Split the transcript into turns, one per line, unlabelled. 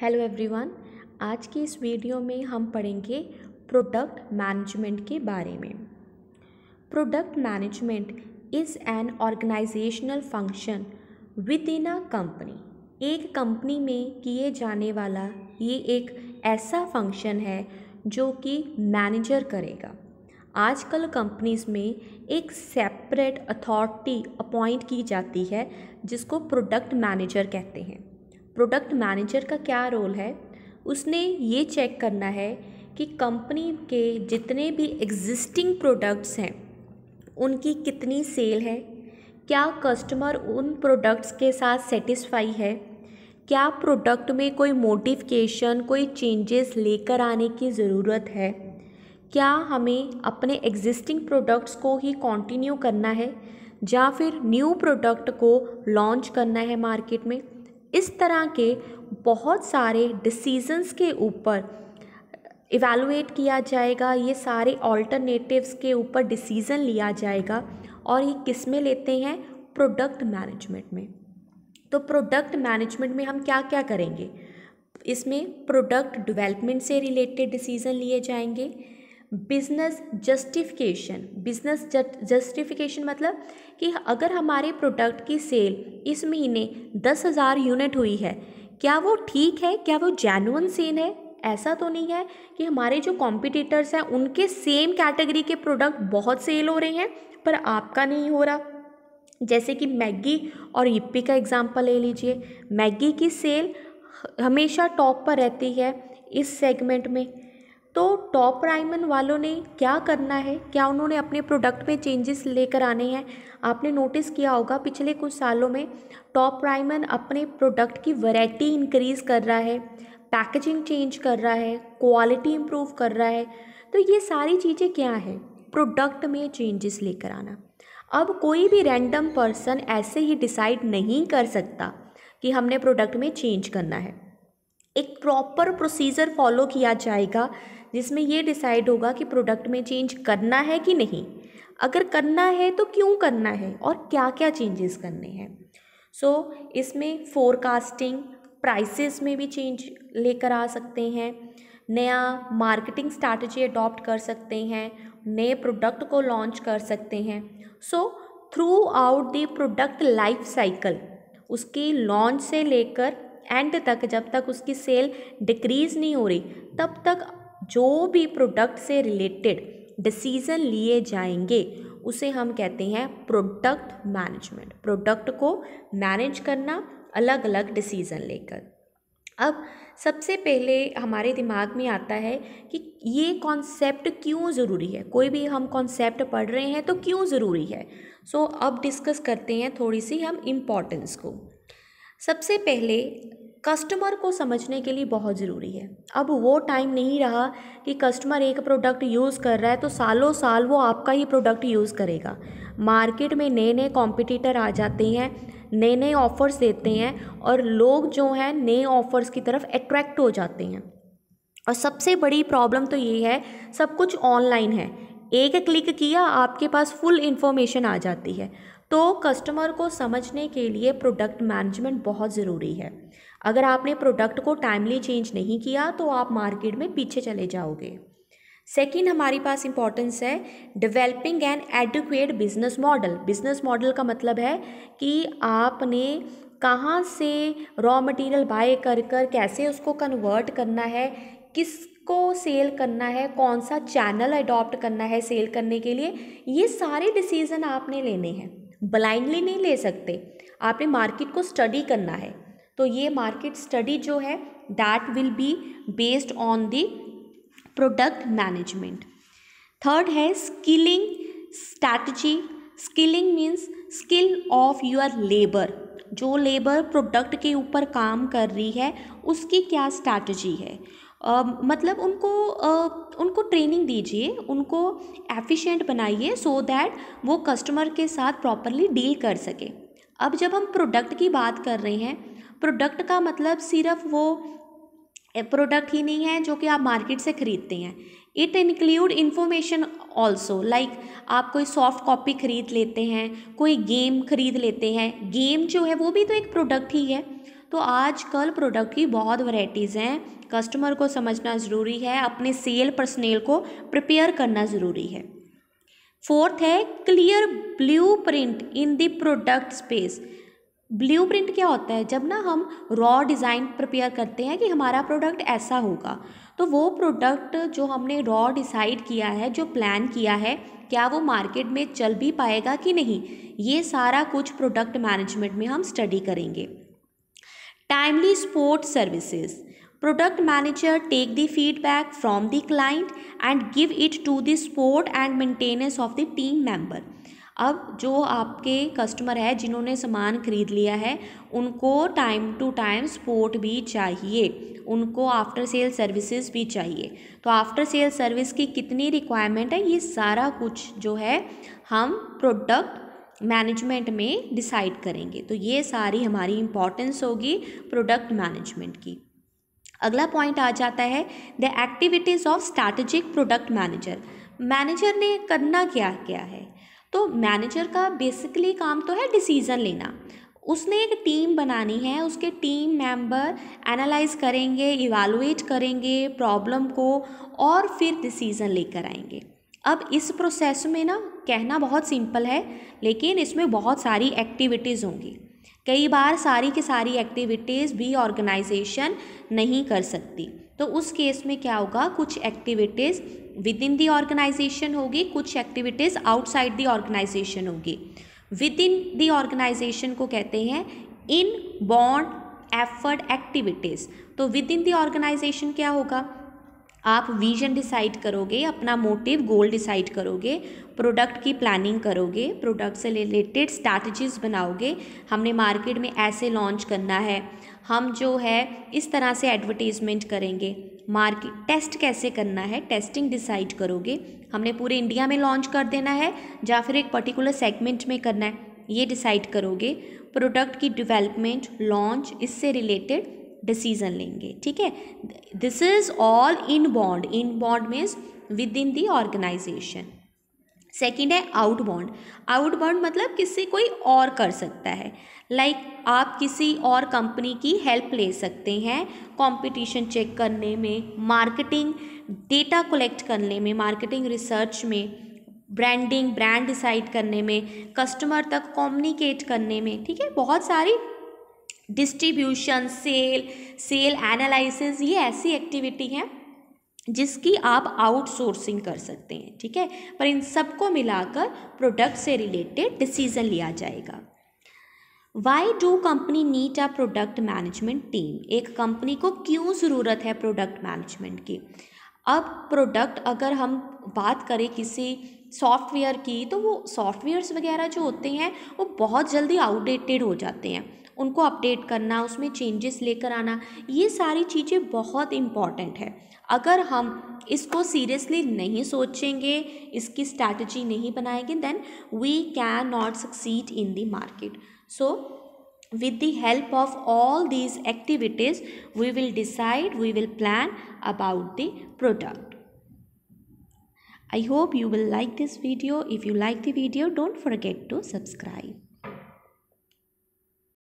hello everyone आज के इस वीडियो में हम पढ़ेंगे प्रोडक्ट मैनेजमेंट के बारे में product management is an organisational function within a company एक कंपनी में किए जाने वाला ये एक ऐसा फंक्शन है जो कि मैनेजर करेगा आजकल कंपनीज में एक सेपरेट अथॉरिटी अपॉइंट की जाती है जिसको प्रोडक्ट मैनेजर कहते हैं प्रोडक्ट मैनेजर का क्या रोल है उसने ये चेक करना है कि कंपनी के जितने भी एग्जिस्टिंग प्रोडक्ट्स हैं उनकी कितनी सेल है क्या कस्टमर उन प्रोडक्ट्स के साथ सेटिस्फाई है क्या प्रोडक्ट में कोई मोडिफिकेशन कोई चेंजेस लेकर आने की ज़रूरत है क्या हमें अपने एग्जिस्टिंग प्रोडक्ट्स को ही कंटिन्यू करना है या फिर न्यू प्रोडक्ट को लॉन्च करना है मार्केट में इस तरह के बहुत सारे डिसीजंस के ऊपर इवेलुएट किया जाएगा ये सारे ऑल्टरनेटिव्स के ऊपर डिसीज़न लिया जाएगा और ये किस में लेते हैं प्रोडक्ट मैनेजमेंट में तो प्रोडक्ट मैनेजमेंट में हम क्या क्या करेंगे इसमें प्रोडक्ट डेवलपमेंट से रिलेटेड डिसीज़न लिए जाएंगे बिजनेस जस्टिफिकेशन बिजनेस जस्टिफिकेशन मतलब कि अगर हमारे प्रोडक्ट की सेल इस महीने दस हज़ार यूनिट हुई है क्या वो ठीक है क्या वो जैनुअन सेल है ऐसा तो नहीं है कि हमारे जो कॉम्पिटिटर्स हैं उनके सेम कैटेगरी के प्रोडक्ट बहुत सेल हो रहे हैं पर आपका नहीं हो रहा जैसे कि मैगी और यिप्पी का एग्जाम्पल ले लीजिए मैगी की सेल हमेशा टॉप पर रहती है इस सेगमेंट में तो टॉप राइमन वालों ने क्या करना है क्या उन्होंने अपने प्रोडक्ट में चेंजेस लेकर आने हैं आपने नोटिस किया होगा पिछले कुछ सालों में टॉप राइमन अपने प्रोडक्ट की वैरायटी इंक्रीज़ कर रहा है पैकेजिंग चेंज कर रहा है क्वालिटी इम्प्रूव कर रहा है तो ये सारी चीज़ें क्या हैं प्रोडक्ट में चेंजेस लेकर आना अब कोई भी रैंडम पर्सन ऐसे ही डिसाइड नहीं कर सकता कि हमने प्रोडक्ट में चेंज करना है एक प्रॉपर प्रोसीजर फॉलो किया जाएगा जिसमें ये डिसाइड होगा कि प्रोडक्ट में चेंज करना है कि नहीं अगर करना है तो क्यों करना है और क्या क्या चेंजेस करने हैं सो so, इसमें फोरकास्टिंग प्राइसेस में भी चेंज लेकर आ सकते हैं नया मार्केटिंग स्ट्रैटेजी अडॉप्ट कर सकते हैं नए प्रोडक्ट को लॉन्च कर सकते हैं so throughout the product life cycle उसकी लॉन्च से लेकर एंड तक जब तक उसकी सेल डिक्रीज़ नहीं हो रही तब तक जो भी प्रोडक्ट से रिलेटेड डिसीज़न लिए जाएंगे उसे हम कहते हैं प्रोडक्ट मैनेजमेंट प्रोडक्ट को मैनेज करना अलग अलग डिसीज़न लेकर अब सबसे पहले हमारे दिमाग में आता है कि ये कॉन्सेप्ट क्यों ज़रूरी है कोई भी हम कॉन्सेप्ट पढ़ रहे हैं तो क्यों ज़रूरी है सो so, अब डिस्कस करते हैं थोड़ी सी हम इम्पॉर्टेंस को सबसे पहले कस्टमर को समझने के लिए बहुत ज़रूरी है अब वो टाइम नहीं रहा कि कस्टमर एक प्रोडक्ट यूज़ कर रहा है तो सालों साल वो आपका ही प्रोडक्ट यूज़ करेगा मार्केट में नए नए कॉम्पिटिटर आ जाते हैं नए नए ऑफ़र्स देते हैं और लोग जो हैं नए ऑफ़र्स की तरफ अट्रैक्ट हो जाते हैं और सबसे बड़ी प्रॉब्लम तो ये है सब कुछ ऑनलाइन है एक क्लिक किया आपके पास फुल इन्फॉर्मेशन आ जाती है तो कस्टमर को समझने के लिए प्रोडक्ट मैनेजमेंट बहुत ज़रूरी है अगर आपने प्रोडक्ट को टाइमली चेंज नहीं किया तो आप मार्केट में पीछे चले जाओगे सेकेंड हमारे पास इंपॉर्टेंस है developing an adequate business model business model का मतलब है कि आपने कहाँ से रॉ मटेरियल बाय कर कर कैसे उसको कन्वर्ट करना है किसको सेल करना है कौन सा चैनल अडॉप्ट करना है सेल करने के लिए ये सारे डिसीज़न आपने लेने हैं ब्लाइंडली नहीं ले सकते आपने मार्केट को स्टडी करना है तो ये मार्केट स्टडी जो है that will be based on the product management third है skilling strategy skilling means skill of your labour जो लेबर प्रोडक्ट के ऊपर काम कर रही है उसकी क्या स्ट्रैटी है Uh, मतलब उनको uh, उनको ट्रेनिंग दीजिए उनको एफिशिएंट बनाइए सो दैट वो कस्टमर के साथ प्रॉपरली डील कर सके अब जब हम प्रोडक्ट की बात कर रहे हैं प्रोडक्ट का मतलब सिर्फ वो प्रोडक्ट ही नहीं है जो कि आप मार्केट से ख़रीदते हैं it include information also like आप कोई सॉफ्ट कॉपी ख़रीद लेते हैं कोई गेम ख़रीद लेते हैं गेम जो है वो भी तो एक प्रोडक्ट ही है तो आजकल प्रोडक्ट की बहुत वैरायटीज़ हैं कस्टमर को समझना ज़रूरी है अपने सेल पर्सनल को प्रिपेयर करना ज़रूरी है फोर्थ है clear blueprint in the product space blueprint क्या होता है जब ना हम रॉ डिज़ाइन प्रिपेयर करते हैं कि हमारा प्रोडक्ट ऐसा होगा तो वो प्रोडक्ट जो हमने रॉ डिसाइड किया है जो प्लान किया है क्या वो मार्केट में चल भी पाएगा कि नहीं ये सारा कुछ प्रोडक्ट मैनेजमेंट में हम स्टडी करेंगे timely support services product manager take the feedback from the client and give it to the support and maintenance of the team member अब जो आपके कस्टमर है जिन्होंने सामान खरीद लिया है उनको टाइम टू टाइम सपोर्ट भी चाहिए उनको आफ्टर सेल सर्विसेज भी चाहिए तो आफ्टर सेल सर्विस की कितनी रिक्वायरमेंट है ये सारा कुछ जो है हम प्रोडक्ट मैनेजमेंट में डिसाइड करेंगे तो ये सारी हमारी इंपॉर्टेंस होगी प्रोडक्ट मैनेजमेंट की अगला पॉइंट आ जाता है the activities of strategic product manager manager ने करना क्या क्या है तो मैनेजर का बेसिकली काम तो है डिसीज़न लेना उसने एक टीम बनानी है उसके टीम मेंबर एनालाइज करेंगे इवालुएट करेंगे प्रॉब्लम को और फिर डिसीज़न लेकर आएंगे अब इस प्रोसेस में ना कहना बहुत सिंपल है लेकिन इसमें बहुत सारी एक्टिविटीज़ होंगी कई बार सारी की सारी एक्टिविटीज़ भी ऑर्गेनाइजेशन नहीं कर सकती तो उस केस में क्या होगा कुछ activities within the organisation होगी कुछ एक्टिविटीज़ आउटसाइड दी ऑर्गेनाइजेशन होगी विद इन दी ऑर्गेनाइजेशन को कहते हैं इन बॉन्ड एफर्ड एक्टिविटीज़ तो विद इन दी ऑर्गेनाइजेशन क्या होगा आप विजन डिसाइड करोगे अपना मोटिव गोल डिसाइड करोगे प्रोडक्ट की प्लानिंग करोगे प्रोडक्ट से रिलेटेड स्ट्रैटेजीज बनाओगे हमने मार्केट में ऐसे लॉन्च करना है हम जो है इस तरह से एडवर्टीज़मेंट करेंगे मार्केट टेस्ट कैसे करना है टेस्टिंग डिसाइड करोगे हमने पूरे इंडिया में लॉन्च कर देना है या फिर एक पर्टिकुलर सेगमेंट में करना है ये डिसाइड करोगे प्रोडक्ट की डिवेलपमेंट लॉन्च इससे रिलेटेड डिसीजन लेंगे ठीक है this is all inbound inbound means within the organisation second है आउट बॉन्ड आउट बॉन्ड मतलब किसी कोई और कर सकता है लाइक like, आप किसी और कंपनी की हेल्प ले सकते हैं कंपटीशन चेक करने में मार्केटिंग डेटा कलेक्ट करने में मार्केटिंग रिसर्च में ब्रांडिंग ब्रांड डिसाइड करने में कस्टमर तक कम्युनिकेट करने में ठीक है बहुत सारी डिस्ट्रीब्यूशन सेल सेल एनालिसिस ये ऐसी एक्टिविटी हैं जिसकी आप आउटसोर्सिंग कर सकते हैं ठीक है पर इन सबको मिलाकर प्रोडक्ट से रिलेटेड डिसीजन लिया जाएगा why do company need a product management team एक कंपनी को क्यों ज़रूरत है प्रोडक्ट मैनेजमेंट की अब प्रोडक्ट अगर हम बात करें किसी सॉफ्टवेयर की तो वो सॉफ्टवेयर्स वगैरह जो होते हैं वो बहुत जल्दी आउटडेटेड हो जाते हैं उनको अपडेट करना उसमें चेंजेस लेकर आना ये सारी चीज़ें बहुत इम्पॉर्टेंट है अगर हम इसको सीरियसली नहीं सोचेंगे इसकी स्ट्रैटी नहीं बनाएंगे then we can not succeed in the market so with the help of all these activities we will decide we will plan about the product I hope you will like this video if you like the video don't forget to subscribe